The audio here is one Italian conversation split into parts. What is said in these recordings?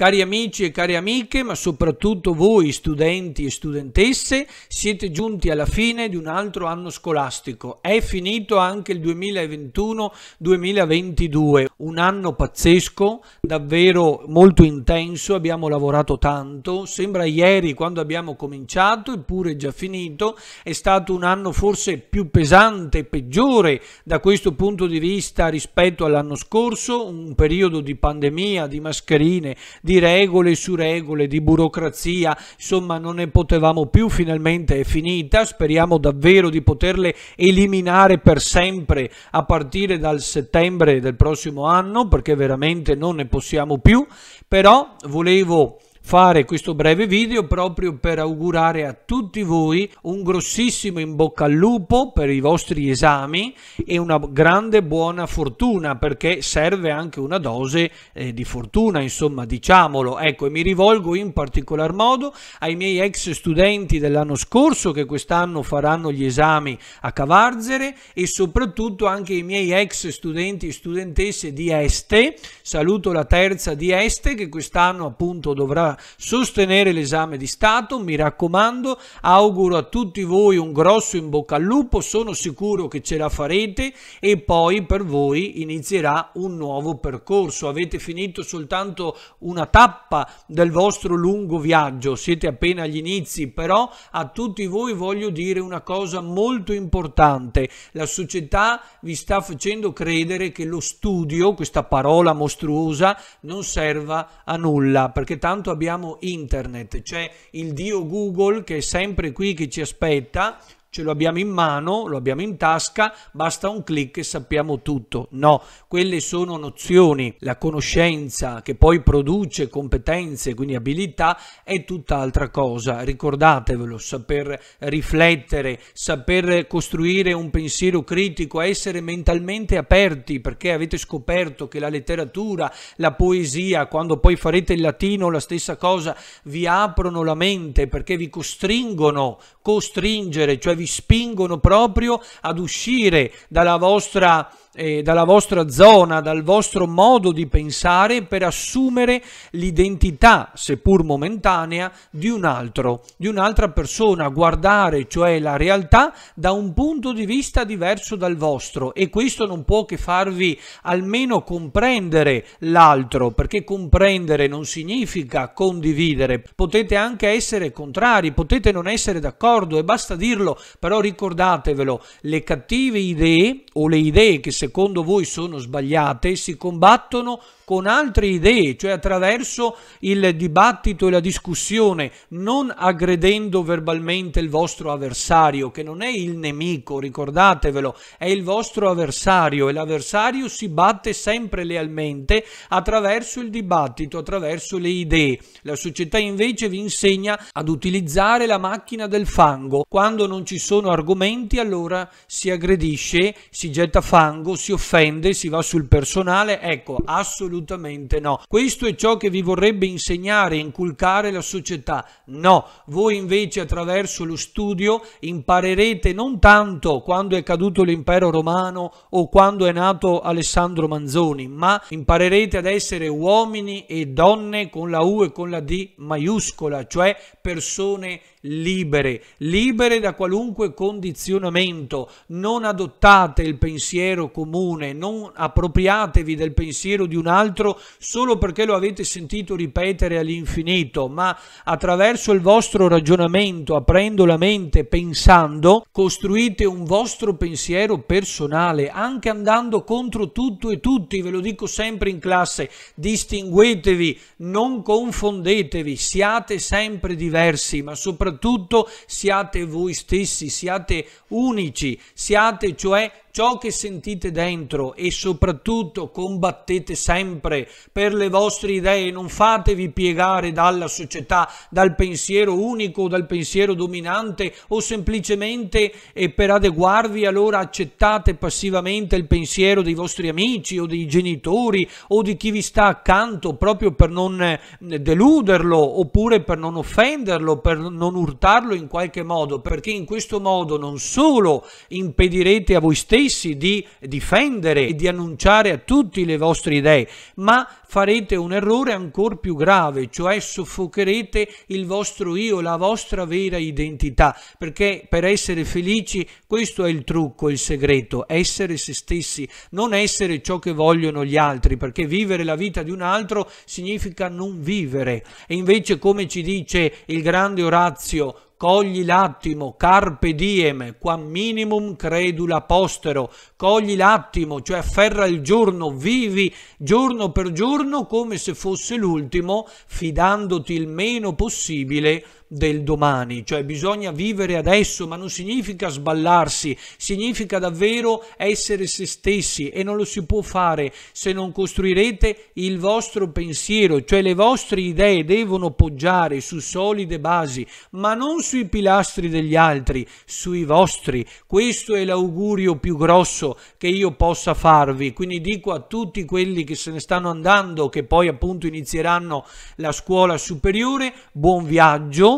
Cari amici e cari amiche, ma soprattutto voi studenti e studentesse, siete giunti alla fine di un altro anno scolastico. È finito anche il 2021-2022, un anno pazzesco, davvero molto intenso, abbiamo lavorato tanto, sembra ieri quando abbiamo cominciato, eppure è già finito, è stato un anno forse più pesante, peggiore da questo punto di vista rispetto all'anno scorso, un periodo di pandemia, di mascherine, di regole su regole, di burocrazia, insomma non ne potevamo più, finalmente è finita, speriamo davvero di poterle eliminare per sempre a partire dal settembre del prossimo anno perché veramente non ne possiamo più, però volevo fare questo breve video proprio per augurare a tutti voi un grossissimo in bocca al lupo per i vostri esami e una grande buona fortuna perché serve anche una dose eh, di fortuna, insomma, diciamolo. Ecco, e mi rivolgo in particolar modo ai miei ex studenti dell'anno scorso che quest'anno faranno gli esami a Cavarzere e soprattutto anche ai miei ex studenti e studentesse di Este. Saluto la terza di Este che quest'anno appunto dovrà sostenere l'esame di Stato, mi raccomando, auguro a tutti voi un grosso in bocca al lupo, sono sicuro che ce la farete e poi per voi inizierà un nuovo percorso, avete finito soltanto una tappa del vostro lungo viaggio, siete appena agli inizi, però a tutti voi voglio dire una cosa molto importante, la società vi sta facendo credere che lo studio, questa parola mostruosa, non serva a nulla, perché tanto abbiamo abbiamo internet, c'è il dio Google che è sempre qui che ci aspetta, ce lo abbiamo in mano, lo abbiamo in tasca, basta un clic e sappiamo tutto. No, quelle sono nozioni. La conoscenza che poi produce competenze, quindi abilità, è tutt'altra cosa. Ricordatevelo, saper riflettere, saper costruire un pensiero critico, essere mentalmente aperti perché avete scoperto che la letteratura, la poesia, quando poi farete il latino, la stessa cosa, vi aprono la mente perché vi costringono, costringere, cioè vi spingono proprio ad uscire dalla vostra, eh, dalla vostra zona, dal vostro modo di pensare per assumere l'identità, seppur momentanea, di un altro, di un'altra persona, guardare cioè la realtà da un punto di vista diverso dal vostro e questo non può che farvi almeno comprendere l'altro, perché comprendere non significa condividere, potete anche essere contrari, potete non essere d'accordo e basta dirlo però ricordatevelo, le cattive idee o le idee che secondo voi sono sbagliate si combattono con altre idee, cioè attraverso il dibattito e la discussione, non aggredendo verbalmente il vostro avversario, che non è il nemico, ricordatevelo, è il vostro avversario e l'avversario si batte sempre lealmente attraverso il dibattito, attraverso le idee. La società invece vi insegna ad utilizzare la macchina del fango quando non ci sono argomenti allora si aggredisce, si getta fango, si offende, si va sul personale, ecco assolutamente no. Questo è ciò che vi vorrebbe insegnare, inculcare la società, no. Voi invece attraverso lo studio imparerete non tanto quando è caduto l'impero romano o quando è nato Alessandro Manzoni, ma imparerete ad essere uomini e donne con la U e con la D maiuscola, cioè persone libere, libere da qualunque condizionamento, non adottate il pensiero comune, non appropriatevi del pensiero di un altro solo perché lo avete sentito ripetere all'infinito, ma attraverso il vostro ragionamento, aprendo la mente, pensando, costruite un vostro pensiero personale, anche andando contro tutto e tutti, ve lo dico sempre in classe, distinguetevi, non confondetevi, siate sempre diversi, ma soprattutto soprattutto siate voi stessi, siate unici, siate cioè ciò che sentite dentro e soprattutto combattete sempre per le vostre idee, non fatevi piegare dalla società, dal pensiero unico, dal pensiero dominante o semplicemente e per adeguarvi allora accettate passivamente il pensiero dei vostri amici o dei genitori o di chi vi sta accanto proprio per non eh, deluderlo oppure per non offenderlo, per non urtarlo in qualche modo, perché in questo modo non solo impedirete a voi stessi smettissi di difendere e di annunciare a tutti le vostre idee, ma farete un errore ancora più grave, cioè soffocherete il vostro io, la vostra vera identità, perché per essere felici questo è il trucco, il segreto, essere se stessi, non essere ciò che vogliono gli altri, perché vivere la vita di un altro significa non vivere. E invece come ci dice il grande Orazio, cogli l'attimo, carpe diem, quam minimum credula postero, cogli l'attimo, cioè afferra il giorno, vivi giorno per giorno come se fosse l'ultimo, fidandoti il meno possibile del domani, cioè bisogna vivere adesso, ma non significa sballarsi, significa davvero essere se stessi e non lo si può fare se non costruirete il vostro pensiero, cioè le vostre idee devono poggiare su solide basi, ma non sui pilastri degli altri, sui vostri. Questo è l'augurio più grosso che io possa farvi, quindi dico a tutti quelli che se ne stanno andando, che poi appunto inizieranno la scuola superiore, buon viaggio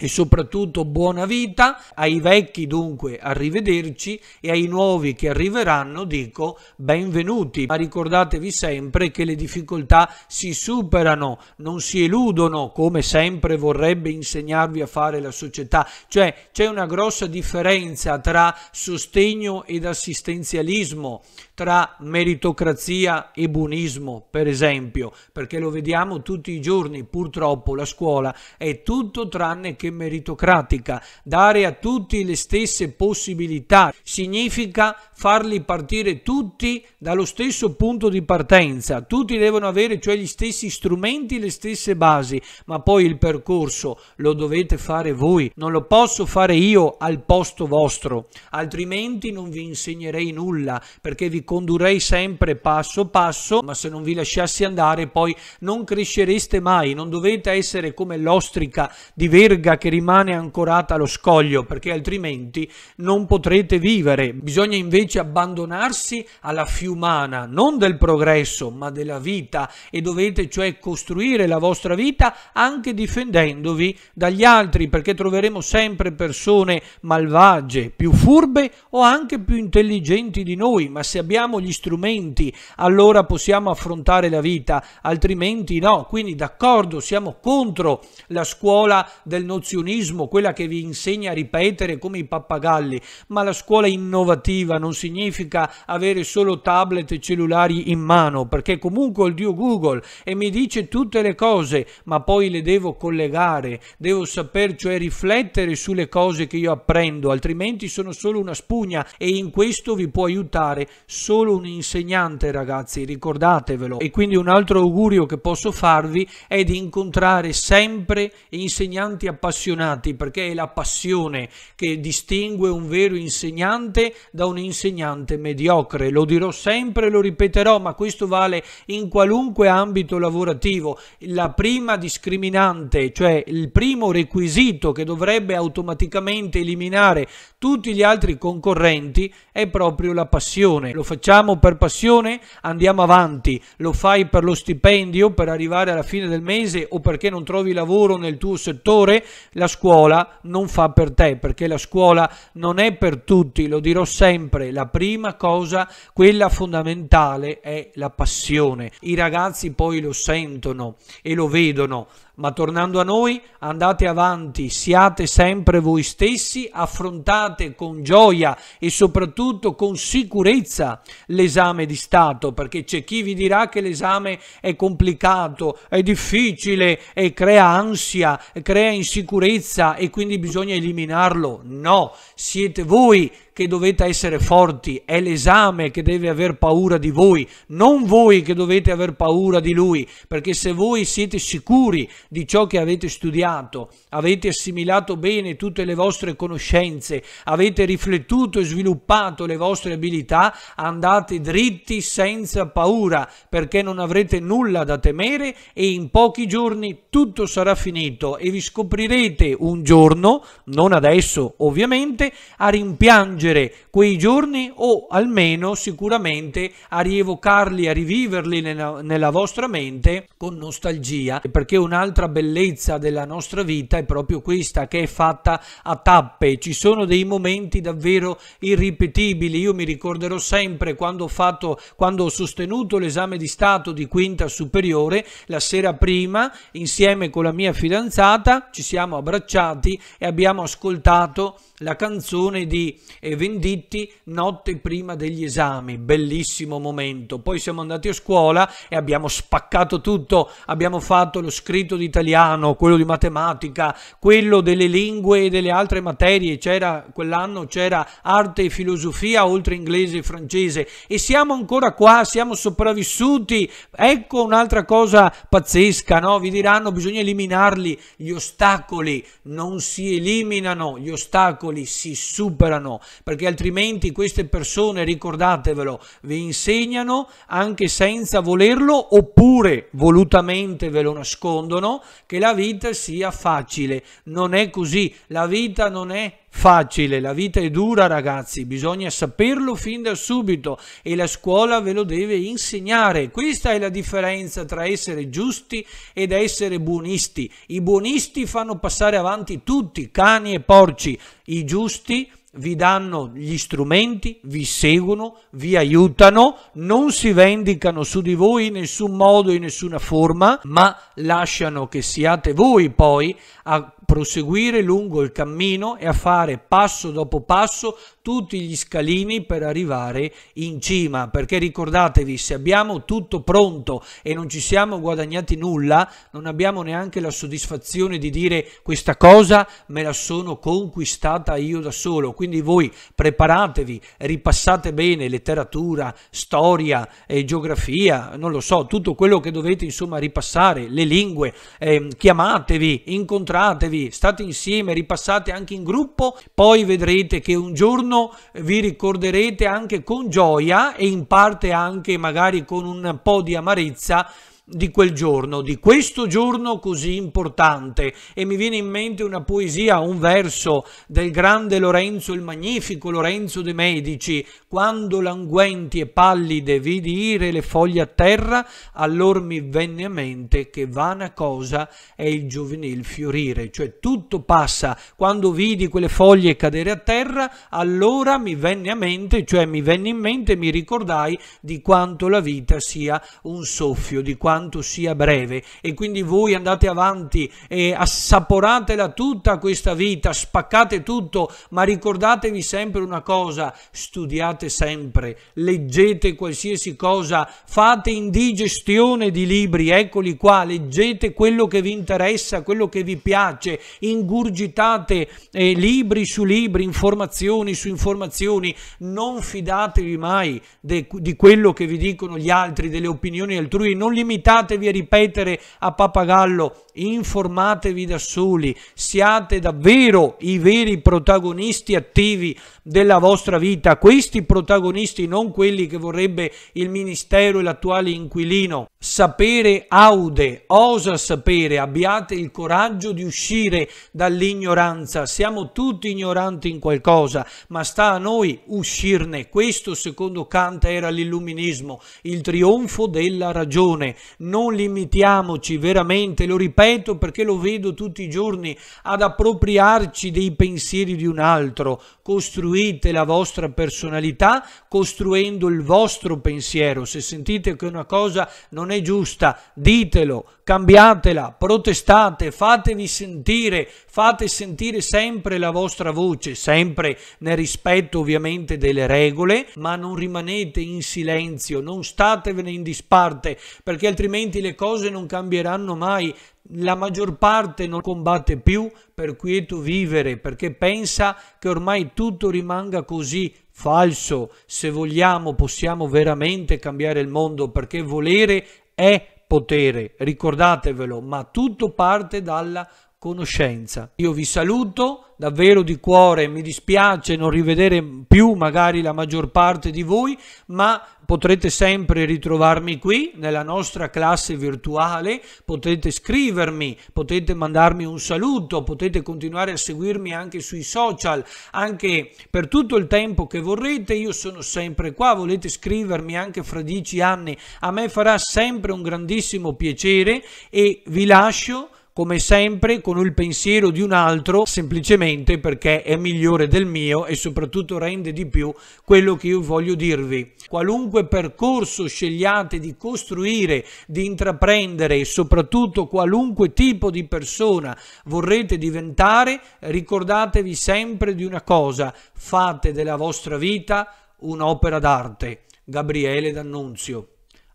e soprattutto buona vita. Ai vecchi dunque arrivederci e ai nuovi che arriveranno dico benvenuti. Ma ricordatevi sempre che le difficoltà si superano, non si eludono come sempre vorrebbe insegnarvi a fare la società. Cioè c'è una grossa differenza tra sostegno ed assistenzialismo, tra meritocrazia e buonismo per esempio, perché lo vediamo tutti i giorni purtroppo la scuola è tutto tranne che anche meritocratica, dare a tutti le stesse possibilità, significa farli partire tutti dallo stesso punto di partenza, tutti devono avere cioè gli stessi strumenti, le stesse basi, ma poi il percorso lo dovete fare voi, non lo posso fare io al posto vostro, altrimenti non vi insegnerei nulla perché vi condurrei sempre passo passo, ma se non vi lasciassi andare poi non crescereste mai, non dovete essere come l'ostrica di verga che rimane ancorata allo scoglio perché altrimenti non potrete vivere. Bisogna invece abbandonarsi alla fiumana, non del progresso ma della vita e dovete cioè costruire la vostra vita anche difendendovi dagli altri perché troveremo sempre persone malvagie, più furbe o anche più intelligenti di noi, ma se abbiamo gli strumenti allora possiamo affrontare la vita, altrimenti no. Quindi d'accordo, siamo contro la scuola del nocciolo nozionismo, quella che vi insegna a ripetere come i pappagalli, ma la scuola innovativa non significa avere solo tablet e cellulari in mano, perché comunque ho il dio Google e mi dice tutte le cose, ma poi le devo collegare, devo saper cioè riflettere sulle cose che io apprendo, altrimenti sono solo una spugna e in questo vi può aiutare solo un insegnante ragazzi, ricordatevelo. E quindi un altro augurio che posso farvi è di incontrare sempre insegnanti appassionati appassionati perché è la passione che distingue un vero insegnante da un insegnante mediocre. Lo dirò sempre, lo ripeterò, ma questo vale in qualunque ambito lavorativo. La prima discriminante, cioè il primo requisito che dovrebbe automaticamente eliminare tutti gli altri concorrenti è proprio la passione. Lo facciamo per passione? Andiamo avanti. Lo fai per lo stipendio, per arrivare alla fine del mese o perché non trovi lavoro nel tuo settore? la scuola non fa per te, perché la scuola non è per tutti, lo dirò sempre, la prima cosa, quella fondamentale è la passione. I ragazzi poi lo sentono e lo vedono ma tornando a noi, andate avanti, siate sempre voi stessi, affrontate con gioia e soprattutto con sicurezza l'esame di Stato, perché c'è chi vi dirà che l'esame è complicato, è difficile e crea ansia, crea insicurezza e quindi bisogna eliminarlo. No, siete voi che dovete essere forti, è l'esame che deve aver paura di voi, non voi che dovete aver paura di lui, perché se voi siete sicuri di ciò che avete studiato, avete assimilato bene tutte le vostre conoscenze, avete riflettuto e sviluppato le vostre abilità, andate dritti senza paura, perché non avrete nulla da temere e in pochi giorni tutto sarà finito e vi scoprirete un giorno, non adesso ovviamente, a rimpiangere leggere quei giorni o almeno sicuramente a rievocarli, a riviverli nella, nella vostra mente con nostalgia, perché un'altra bellezza della nostra vita è proprio questa che è fatta a tappe. Ci sono dei momenti davvero irripetibili. Io mi ricorderò sempre quando ho, fatto, quando ho sostenuto l'esame di Stato di quinta superiore, la sera prima, insieme con la mia fidanzata, ci siamo abbracciati e abbiamo ascoltato la canzone di eh, e venditti notte prima degli esami, bellissimo momento. Poi siamo andati a scuola e abbiamo spaccato tutto, abbiamo fatto lo scritto di italiano, quello di matematica, quello delle lingue e delle altre materie, c'era quell'anno c'era arte e filosofia oltre inglese e francese e siamo ancora qua, siamo sopravvissuti. Ecco un'altra cosa pazzesca, no? Vi diranno bisogna eliminarli gli ostacoli, non si eliminano, gli ostacoli si superano perché altrimenti queste persone, ricordatevelo, vi insegnano anche senza volerlo oppure volutamente ve lo nascondono che la vita sia facile. Non è così, la vita non è facile, la vita è dura ragazzi, bisogna saperlo fin da subito e la scuola ve lo deve insegnare. Questa è la differenza tra essere giusti ed essere buonisti. I buonisti fanno passare avanti tutti, cani e porci, i giusti vi danno gli strumenti, vi seguono, vi aiutano, non si vendicano su di voi in nessun modo, in nessuna forma, ma lasciano che siate voi poi a proseguire lungo il cammino e a fare passo dopo passo tutti gli scalini per arrivare in cima, perché ricordatevi, se abbiamo tutto pronto e non ci siamo guadagnati nulla, non abbiamo neanche la soddisfazione di dire questa cosa me la sono conquistata io da solo quindi voi preparatevi, ripassate bene letteratura, storia, eh, geografia, non lo so, tutto quello che dovete insomma ripassare, le lingue, eh, chiamatevi, incontratevi, state insieme, ripassate anche in gruppo, poi vedrete che un giorno vi ricorderete anche con gioia e in parte anche magari con un po' di amarezza di quel giorno, di questo giorno così importante e mi viene in mente una poesia, un verso del grande Lorenzo, il magnifico Lorenzo de' Medici, quando languenti e pallide vidi ire le foglie a terra, allor mi venne a mente che vana cosa è il giovenil fiorire, cioè tutto passa, quando vidi quelle foglie cadere a terra, allora mi venne a mente, cioè mi venne in mente, mi ricordai di quanto la vita sia un soffio, di quanto quanto sia breve e quindi voi andate avanti e assaporatela tutta questa vita, spaccate tutto, ma ricordatevi sempre una cosa, studiate sempre, leggete qualsiasi cosa, fate indigestione di libri, eccoli qua, leggete quello che vi interessa, quello che vi piace, ingurgitate eh, libri su libri, informazioni su informazioni, non fidatevi mai de, di quello che vi dicono gli altri, delle opinioni altrui, non limitate limitatevi a ripetere a pappagallo, informatevi da soli, siate davvero i veri protagonisti attivi della vostra vita, questi protagonisti, non quelli che vorrebbe il Ministero e l'attuale inquilino. Sapere aude, osa sapere, abbiate il coraggio di uscire dall'ignoranza, siamo tutti ignoranti in qualcosa, ma sta a noi uscirne. Questo secondo Kant era l'illuminismo, il trionfo della ragione non limitiamoci veramente, lo ripeto perché lo vedo tutti i giorni, ad appropriarci dei pensieri di un altro. Costruite la vostra personalità costruendo il vostro pensiero. Se sentite che una cosa non è giusta, ditelo, cambiatela, protestate, fatevi sentire, fate sentire sempre la vostra voce, sempre nel rispetto ovviamente delle regole, ma non rimanete in silenzio, non statevene in disparte, perché altrimenti le cose non cambieranno mai, la maggior parte non combatte più per quieto vivere perché pensa che ormai tutto rimanga così falso. Se vogliamo possiamo veramente cambiare il mondo perché volere è potere, ricordatevelo, ma tutto parte dalla conoscenza. Io vi saluto davvero di cuore, mi dispiace non rivedere più magari la maggior parte di voi, ma potrete sempre ritrovarmi qui nella nostra classe virtuale, potete scrivermi, potete mandarmi un saluto, potete continuare a seguirmi anche sui social, anche per tutto il tempo che vorrete, io sono sempre qua, volete scrivermi anche fra dieci anni, a me farà sempre un grandissimo piacere e vi lascio come sempre con il pensiero di un altro semplicemente perché è migliore del mio e soprattutto rende di più quello che io voglio dirvi. Qualunque percorso scegliate di costruire, di intraprendere e soprattutto qualunque tipo di persona vorrete diventare, ricordatevi sempre di una cosa, fate della vostra vita un'opera d'arte. Gabriele D'Annunzio.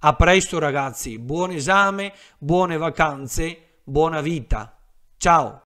A presto ragazzi, buon esame, buone vacanze buona vita. Ciao!